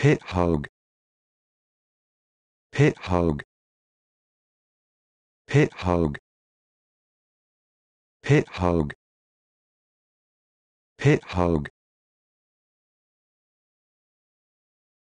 pit hog pit hog pit hog pit hog pit hog